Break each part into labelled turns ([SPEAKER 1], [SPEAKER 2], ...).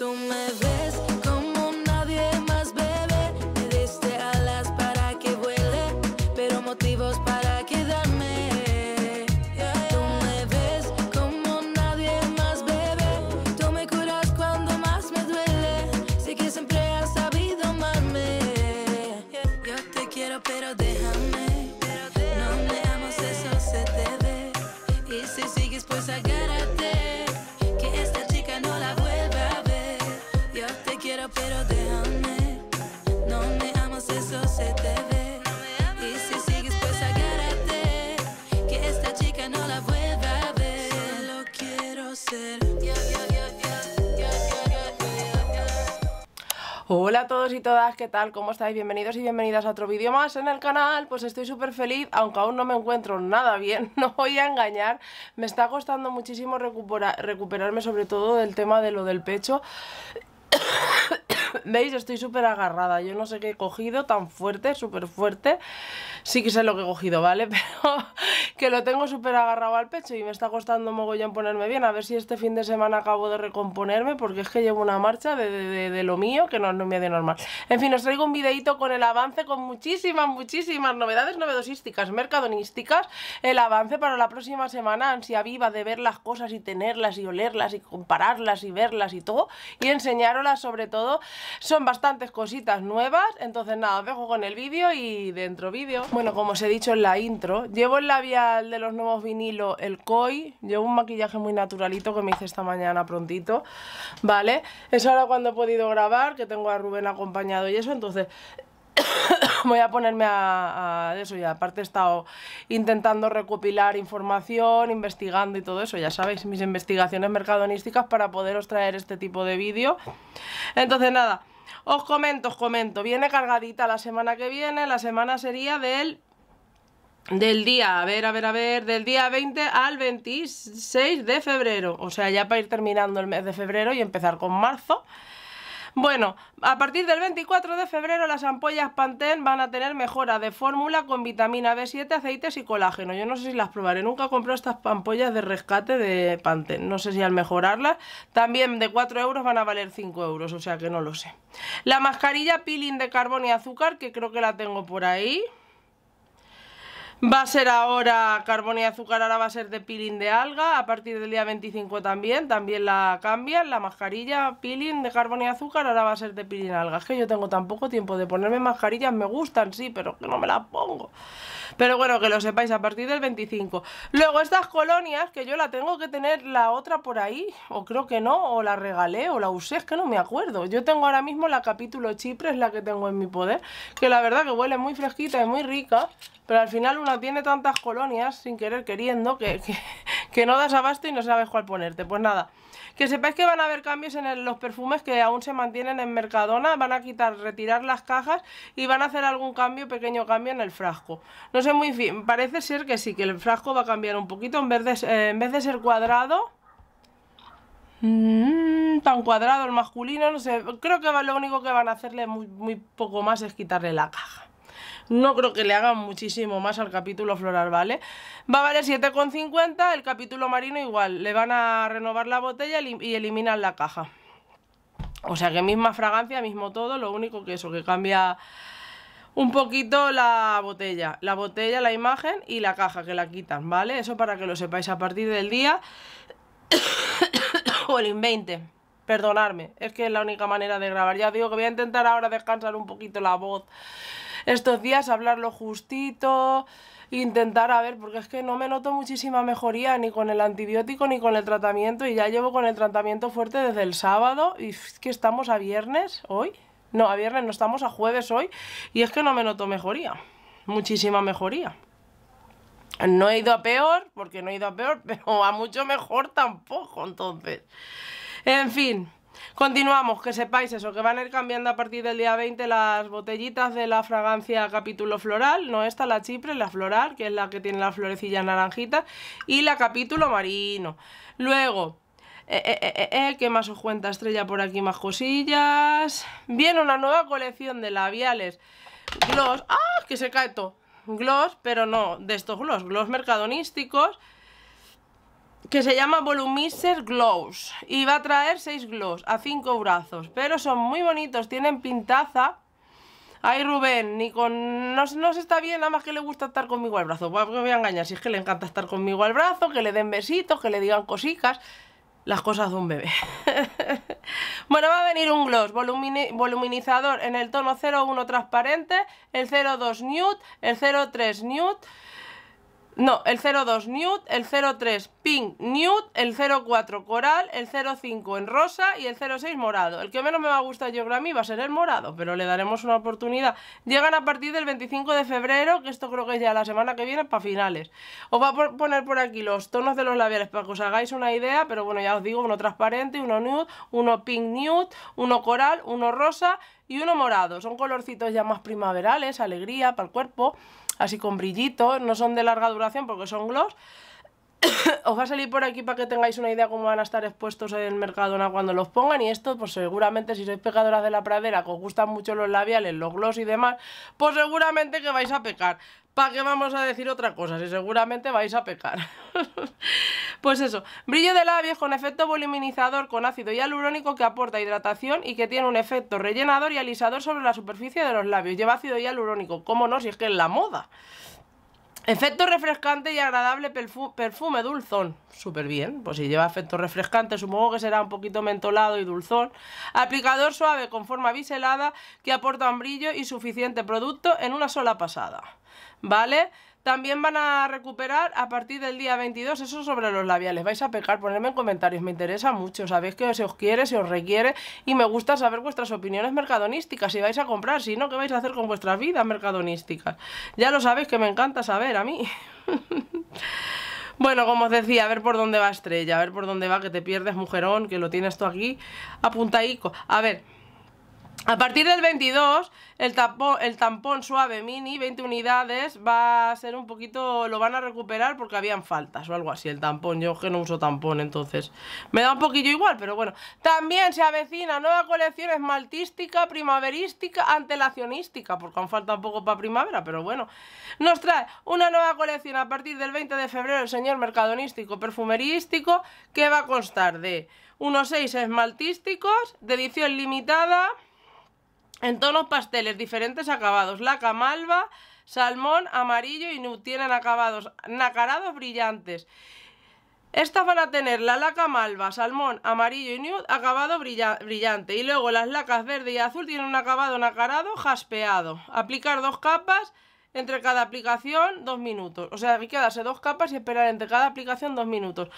[SPEAKER 1] tú me ves. Hola a todos y todas, ¿qué tal? ¿Cómo estáis? Bienvenidos y bienvenidas a otro vídeo más en el canal Pues estoy súper feliz, aunque aún no me encuentro nada bien, no voy a engañar Me está costando muchísimo recuperar, recuperarme sobre todo del tema de lo del pecho ¿Veis? Estoy súper agarrada. Yo no sé qué he cogido tan fuerte, súper fuerte. Sí que sé lo que he cogido, ¿vale? Pero que lo tengo súper agarrado al pecho y me está costando mogollón ponerme bien. A ver si este fin de semana acabo de recomponerme porque es que llevo una marcha de, lo mío que no, no es medio normal. En fin, os traigo un videito con el avance, con muchísimas, muchísimas novedades novedosísticas, mercadonísticas. El avance para la próxima semana, ansia viva de ver las cosas y tenerlas y olerlas y compararlas y verlas y todo. Y enseñaroslas sobre todo son bastantes cositas nuevas, entonces nada, os dejo con el vídeo y dentro vídeo. Bueno, como os he dicho en la intro, llevo el labial de los nuevos vinilos, el Koi, llevo un maquillaje muy naturalito que me hice esta mañana prontito, ¿vale? Es ahora cuando he podido grabar, que tengo a Rubén acompañado y eso, entonces voy a ponerme a, eso ya, aparte he estado intentando recopilar información, investigando y todo eso, ya sabéis, mis investigaciones mercadonísticas para poderos traer este tipo de vídeo. Entonces nada, os comento, os comento, viene cargadita la semana que viene, la semana sería del... Del día, a ver, a ver, a ver, del día 20 al 26 de febrero. O sea, ya para ir terminando el mes de febrero y empezar con marzo. Bueno, a partir del 24 de febrero las ampollas Pantene van a tener mejora de fórmula con vitamina B7, aceites y colágeno. Yo no sé si las probaré, nunca comprado estas ampollas de rescate de Pantene. No sé si al mejorarlas, también de 4 euros van a valer 5 euros, o sea que no lo sé. La mascarilla peeling de carbón y azúcar, que creo que la tengo por ahí. Va a ser ahora carbón y azúcar, ahora va a ser de peeling de alga, a partir del día 25 también, también la cambian, la mascarilla peeling de carbón y azúcar, ahora va a ser de peeling alga. Es que yo tengo tan poco tiempo de ponerme mascarillas, me gustan, sí, pero que no me las pongo. Pero bueno, que lo sepáis, a partir del 25. Luego estas colonias, que yo la tengo que tener la otra por ahí, o creo que no, o la regalé, o la usé, es que no me acuerdo. Yo tengo ahora mismo la capítulo Chipre, es la que tengo en mi poder, que la verdad que huele muy fresquita y muy rica pero al final una tiene tantas colonias sin querer queriendo que, no das abasto y no sabes cuál ponerte. Pues nada, que sepáis que van a haber cambios en los perfumes que aún se mantienen en Mercadona, van a quitar, retirar las cajas y van a hacer algún cambio, pequeño cambio en el frasco. No sé muy bien, parece ser que sí, que el frasco va a cambiar un poquito en vez de, eh, ser cuadrado. Mm, tan cuadrado el masculino, no sé, creo que lo único que van a hacerle muy poco más es quitarle la caja. No creo que le hagan muchísimo más al capítulo floral, ¿vale? Va a valer 7,50, el capítulo marino igual, le van a renovar la botella y eliminan la caja. O sea que misma fragancia, mismo todo, lo único que eso, que cambia un poquito la botella, la botella, la imagen y la caja que la quitan, ¿vale? Eso para que lo sepáis a partir del día o el 20. Perdonadme, es que es la única manera de grabar. Ya digo que voy a intentar ahora descansar un poquito la voz estos días hablarlo justito, intentar a ver, porque es que no me noto muchísima mejoría ni con el antibiótico ni con el tratamiento y ya llevo con el tratamiento fuerte desde el sábado y es que estamos a viernes hoy. No, a viernes no estamos a jueves hoy y es que no me noto mejoría, muchísima mejoría. No he ido a peor, porque no he ido a peor, pero a mucho mejor tampoco, entonces. En fin, Continuamos, que sepáis eso, que van a ir cambiando a partir del día 20 las botellitas de la fragancia capítulo floral, no esta, la chipre, la floral, que es la que tiene la florecilla naranjita, y la capítulo marino. Luego, eh eh, eh, eh, eh, ¿Qué más os cuenta Estrella por aquí? Más cosillas. Viene una nueva colección de labiales. Gloss. ¡Ah! Que se cae todo. Gloss, pero no de estos gloss. Gloss mercadonísticos que se llama Volumiser Gloss y va a traer 6 gloss a 5 brazos, pero son muy bonitos, tienen pintaza. Ay Rubén, ni con... No, se está bien, nada más que le gusta estar conmigo al brazo. me pues voy a engañar, si es que le encanta estar conmigo al brazo, que le den besitos, que le digan cositas, las cosas de un bebé. bueno, va a venir un gloss voluminizador en el tono 01 transparente, el 02 nude, el 03 nude no, el 02 nude, el 03 pink nude, el 04 coral, el 05 en rosa y el 06 morado. El que menos me va a gustar yo para mí va a ser el morado, pero le daremos una oportunidad. Llegan a partir del 25 de febrero, que esto creo que es ya la semana que viene, para finales. Os voy a poner por aquí los tonos de los labiales para que os hagáis una idea, pero bueno, ya os digo, uno transparente, uno nude, uno pink nude, uno coral, uno rosa y uno morado. Son colorcitos ya más primaverales, alegría para el cuerpo así con brillitos, no son de larga duración porque son gloss. Os va a salir por aquí para que tengáis una idea cómo van a estar expuestos en el mercado cuando los pongan y esto pues seguramente si sois pecadoras de la pradera, que os gustan mucho los labiales, los gloss y demás, pues seguramente que vais a pecar. ¿Para qué vamos a decir otra cosa? Si seguramente vais a pecar. Pues eso, brillo de labios con efecto voluminizador con ácido hialurónico que aporta hidratación y que tiene un efecto rellenador y alisador sobre la superficie de los labios. Lleva ácido hialurónico, ¿cómo no? Si es que es la moda. Efecto refrescante y agradable perfume dulzón. Súper bien. Pues si lleva efecto refrescante, supongo que será un poquito mentolado y dulzón. Aplicador suave con forma biselada que aporta un brillo y suficiente producto en una sola pasada. ¿Vale? También van a recuperar a partir del día 22, eso sobre los labiales. Vais a pecar, ponerme en comentarios, me interesa mucho. Sabéis que se os quiere, se os requiere y me gusta saber vuestras opiniones mercadonísticas. Si vais a comprar, si no, ¿qué vais a hacer con vuestras vidas mercadonísticas? Ya lo sabéis que me encanta saber a mí. Bueno, como os decía, a ver por dónde va Estrella, a ver por dónde va, que te pierdes, mujerón, que lo tienes tú aquí apuntaico. A ver, a partir del 22, el tampón, suave mini, 20 unidades, va a ser un poquito, lo van a recuperar porque habían faltas o algo así, el tampón, yo que no uso tampón, entonces me da un poquillo igual, pero bueno. También se avecina nueva colección esmaltística, primaverística, antelacionística, porque han falta un poco para primavera, pero bueno. Nos trae una nueva colección a partir del 20 de febrero el señor mercadonístico, perfumerístico, que va a constar de unos 6 esmaltísticos de edición limitada... En tonos pasteles, diferentes acabados. Laca malva, salmón, amarillo y nude, Tienen acabados nacarados brillantes. Estas van a tener la laca malva, salmón, amarillo y nude, acabado brillante. Y luego las lacas verde y azul tienen un acabado nacarado jaspeado. Aplicar dos capas entre cada aplicación, dos minutos. O sea, que darse dos capas y esperar entre cada aplicación dos minutos.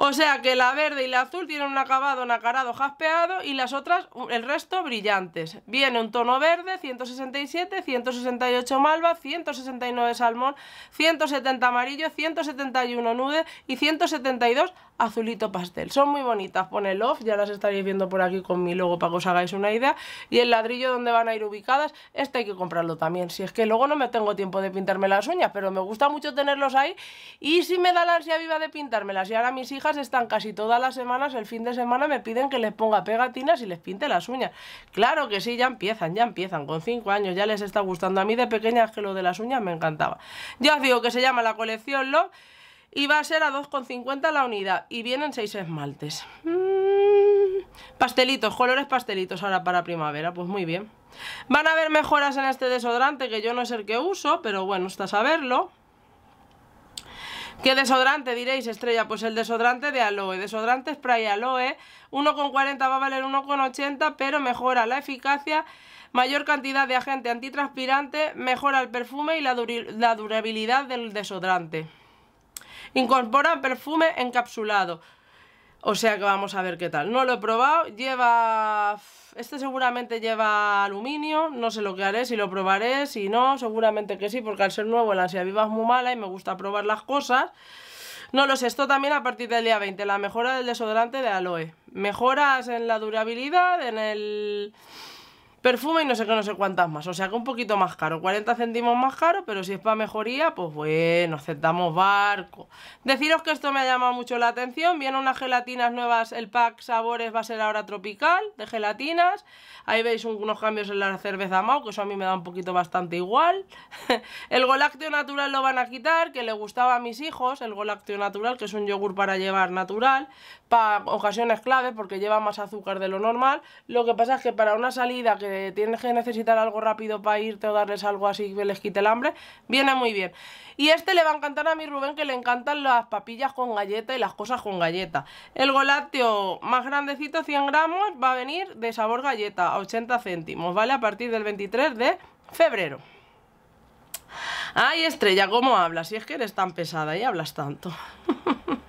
[SPEAKER 1] O sea que la verde y la azul tienen un acabado nacarado jaspeado y las otras, el resto, brillantes. Viene un tono verde, 167, 168 malva, 169 salmón, 170 amarillo, 171 nude y 172 azulito pastel. Son muy bonitas, pone Love, ya las estaréis viendo por aquí con mi logo para que os hagáis una idea. Y el ladrillo donde van a ir ubicadas, este hay que comprarlo también. Si es que luego no me tengo tiempo de pintarme las uñas, pero me gusta mucho tenerlos ahí. Y si me da la ansia viva de pintármelas. Y ahora mis hijas están casi todas las semanas, el fin de semana me piden que les ponga pegatinas y les pinte las uñas. Claro que sí, ya empiezan, ya empiezan. Con 5 años ya les está gustando. A mí de pequeñas que lo de las uñas me encantaba. Ya os digo que se llama la colección Love y va a ser a 2,50 la unidad y vienen 6 esmaltes. Mm. pastelitos, colores pastelitos ahora para primavera, pues muy bien. Van a haber mejoras en este desodorante que yo no sé el que uso, pero bueno, está saberlo. ¿Qué desodorante diréis, estrella? Pues el desodorante de aloe, desodorante spray aloe, 1,40 va a valer 1,80, pero mejora la eficacia, mayor cantidad de agente antitranspirante, mejora el perfume y la, la durabilidad del desodorante. Incorpora perfume encapsulado. O sea que vamos a ver qué tal. No lo he probado. Lleva... Este seguramente lleva aluminio. No sé lo que haré, si lo probaré, si no. Seguramente que sí, porque al ser nuevo la ansiedad viva es muy mala y me gusta probar las cosas. No lo sé, esto también a partir del día 20. La mejora del desodorante de aloe. Mejoras en la durabilidad, en el... Perfume y no sé qué, no sé cuántas más. O sea que un poquito más caro, 40 céntimos más caro, pero si es para mejoría, pues bueno, aceptamos barco. Deciros que esto me ha llamado mucho la atención. Vienen unas gelatinas nuevas, el pack sabores va a ser ahora tropical, de gelatinas. Ahí veis unos cambios en la cerveza Mau, que eso a mí me da un poquito bastante igual. el golácteo natural lo van a quitar, que le gustaba a mis hijos, el golácteo natural, que es un yogur para llevar natural, para ocasiones clave, porque lleva más azúcar de lo normal. Lo que pasa es que para una salida que tienes que necesitar algo rápido para irte o darles algo así que les quite el hambre, viene muy bien. Y este le va a encantar a mi Rubén, que le encantan las papillas con galleta y las cosas con galleta. El golácteo más grandecito, 100 gramos, va a venir de sabor galleta a 80 céntimos, ¿vale? A partir del 23 de febrero. Ay, Estrella, ¿cómo hablas? Si es que eres tan pesada y hablas tanto.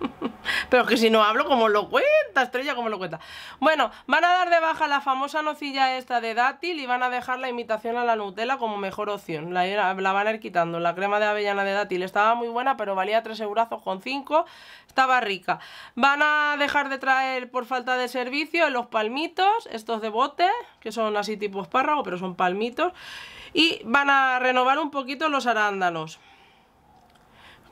[SPEAKER 1] Pero es que si no hablo, Como lo cuenta, Estrella? como lo cuenta? Bueno, van a dar de baja la famosa nocilla esta de dátil y van a dejar la imitación a la Nutella como mejor opción. La, van a ir quitando. La crema de avellana de dátil estaba muy buena, pero valía 3 euros con 5. Estaba rica. Van a dejar de traer por falta de servicio los palmitos, estos de bote, que son así tipo espárrago, pero son palmitos y van a renovar un poquito los arándanos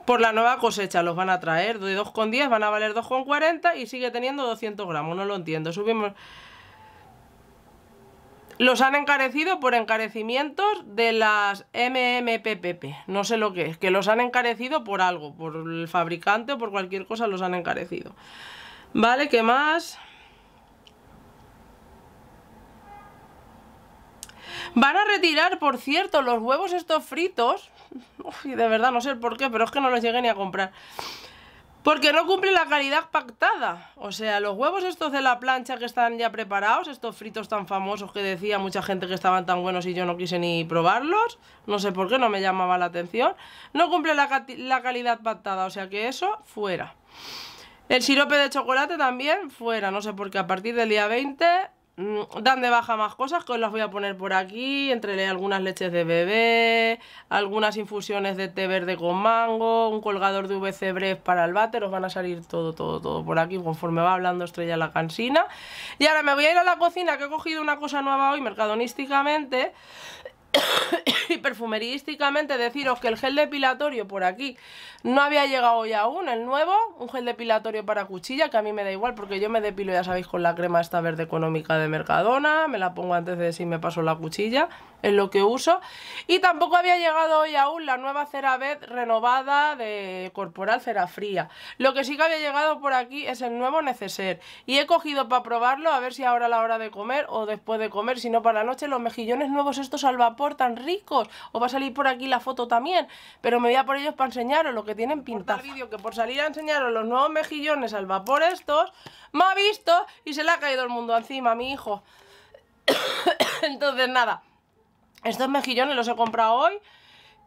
[SPEAKER 1] por la nueva cosecha los van a traer de 2,10 van a valer 2,40 y sigue teniendo 200 gramos, no lo entiendo subimos los han encarecido por encarecimientos de las MMPPP, no sé lo que es, que los han encarecido por algo, por el fabricante o por cualquier cosa los han encarecido. Vale, ¿qué más? Van a retirar, por cierto, los huevos estos fritos. Uf, de verdad, no sé por qué, pero es que no los llegué ni a comprar. Porque no cumple la calidad pactada. O sea, los huevos estos de la plancha que están ya preparados, estos fritos tan famosos que decía mucha gente que estaban tan buenos y yo no quise ni probarlos, no sé por qué, no me llamaba la atención, no cumple la, la calidad pactada. O sea que eso, fuera. El sirope de chocolate también, fuera. No sé por qué, a partir del día 20 Mm, dan de baja más cosas que os las voy a poner por aquí, entre algunas leches de bebé, algunas infusiones de té verde con mango, un colgador de VC breve para el váter, os van a salir todo, todo, todo por aquí conforme va hablando Estrella la cansina. Y ahora me voy a ir a la cocina que he cogido una cosa nueva hoy mercadonísticamente y perfumerísticamente deciros que el gel depilatorio por aquí no había llegado hoy aún, el nuevo, un gel depilatorio para cuchilla, que a mí me da igual porque yo me depilo, ya sabéis, con la crema esta verde económica de Mercadona, me la pongo antes de si me paso la cuchilla, es lo que uso. Y tampoco había llegado hoy aún la nueva CeraVe renovada de Corporal Cera Fría. Lo que sí que había llegado por aquí es el nuevo Neceser y he cogido para probarlo, a ver si ahora a la hora de comer o después de comer, si no para la noche, los mejillones nuevos estos al vapor tan ricos. o va a salir por aquí la foto también. Pero me voy a por ellos para enseñaros lo que tienen pintado vídeo que por salir a enseñaros los nuevos mejillones al vapor estos, me ha visto y se le ha caído el mundo encima mi hijo. Entonces nada, estos mejillones los he comprado hoy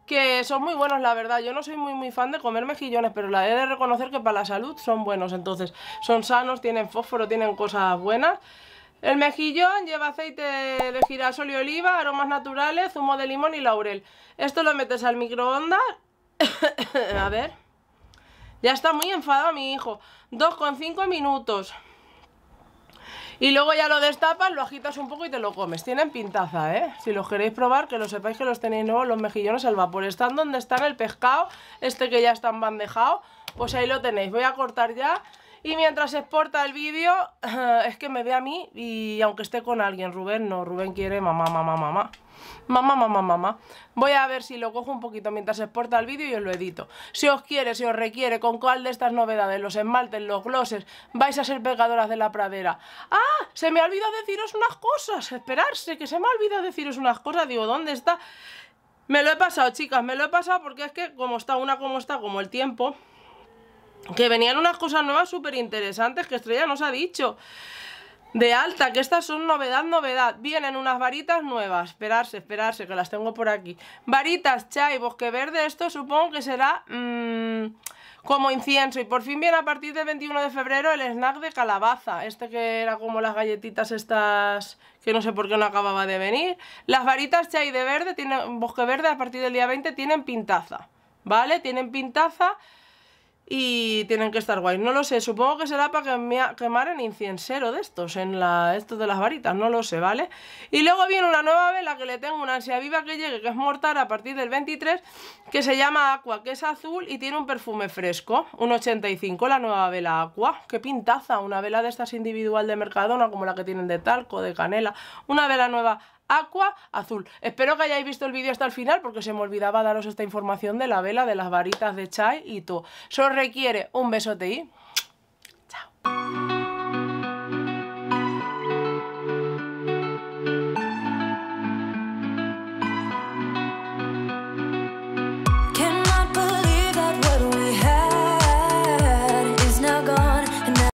[SPEAKER 1] que son muy buenos, la verdad. Yo no soy muy, muy fan de comer mejillones, pero la he de reconocer que para la salud son buenos. Entonces, son sanos, tienen fósforo, tienen cosas buenas. El mejillón lleva aceite de girasol y oliva, aromas naturales, zumo de limón y laurel. Esto lo metes al microondas. a ver. Ya está muy enfadado mi hijo. 2,5 minutos. Y luego ya lo destapas, lo agitas un poco y te lo comes. Tienen pintaza, ¿eh? Si los queréis probar, que lo sepáis que los tenéis nuevos, los mejillones al vapor. Están donde están el pescado, este que ya está bandejado, pues ahí lo tenéis. Voy a cortar ya y mientras exporta el vídeo, es que me ve a mí y aunque esté con alguien, Rubén no, Rubén quiere mamá, mamá, mamá. Mamá, mamá, mamá. Voy a ver si lo cojo un poquito mientras exporta el vídeo y os lo edito. Si os quiere, si os requiere, con cuál de estas novedades, los esmaltes, los glosses, vais a ser pegadoras de la pradera. ¡Ah! Se me ha olvidado deciros unas cosas. Esperarse, que se me ha olvidado deciros unas cosas. Digo, ¿dónde está? Me lo he pasado, chicas, me lo he pasado porque es que como está una, como está, como el tiempo que venían unas cosas nuevas súper interesantes que Estrella nos ha dicho. De alta, que estas son novedad, novedad. Vienen unas varitas nuevas. Esperarse, esperarse, que las tengo por aquí. Varitas, chai, bosque verde. Esto supongo que será mm, como incienso. Y por fin viene a partir del 21 de febrero el snack de calabaza. Este que era como las galletitas estas que no sé por qué no acababa de venir. Las varitas chai de verde, tienen, bosque verde a partir del día 20, tienen pintaza. ¿Vale? Tienen pintaza. Y tienen que estar guay, No lo sé, supongo que será para quemar en inciensero de estos, en la, estos de las varitas, no lo sé, ¿vale? Y luego viene una nueva vela que le tengo una ansia viva que llegue, que es mortal a partir del 23, que se llama Aqua, que es azul y tiene un perfume fresco, un 85, la nueva vela Aqua. ¡Qué pintaza! Una vela de estas individual de Mercadona, como la que tienen de talco, de canela. Una vela nueva Aqua Azul. Espero que hayáis visto el vídeo hasta el final porque se me olvidaba daros esta información de la vela, de las varitas de chai y todo. Solo requiere un besote y... ¡Chao!